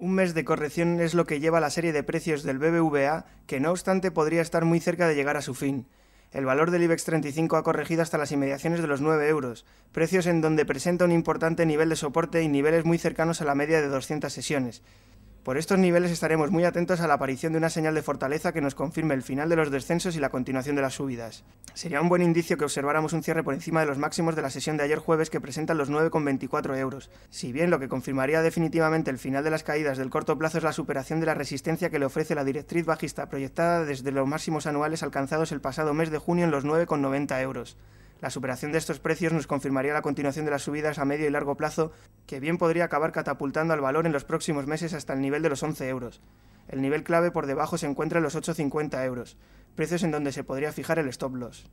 Un mes de corrección es lo que lleva la serie de precios del BBVA, que no obstante podría estar muy cerca de llegar a su fin. El valor del IBEX 35 ha corregido hasta las inmediaciones de los 9 euros, precios en donde presenta un importante nivel de soporte y niveles muy cercanos a la media de 200 sesiones. Por estos niveles estaremos muy atentos a la aparición de una señal de fortaleza que nos confirme el final de los descensos y la continuación de las subidas. Sería un buen indicio que observáramos un cierre por encima de los máximos de la sesión de ayer jueves que presentan los 9,24 euros, si bien lo que confirmaría definitivamente el final de las caídas del corto plazo es la superación de la resistencia que le ofrece la directriz bajista proyectada desde los máximos anuales alcanzados el pasado mes de junio en los 9,90 euros. La superación de estos precios nos confirmaría la continuación de las subidas a medio y largo plazo, que bien podría acabar catapultando al valor en los próximos meses hasta el nivel de los 11 euros. El nivel clave por debajo se encuentra en los 8,50 euros, precios en donde se podría fijar el stop loss.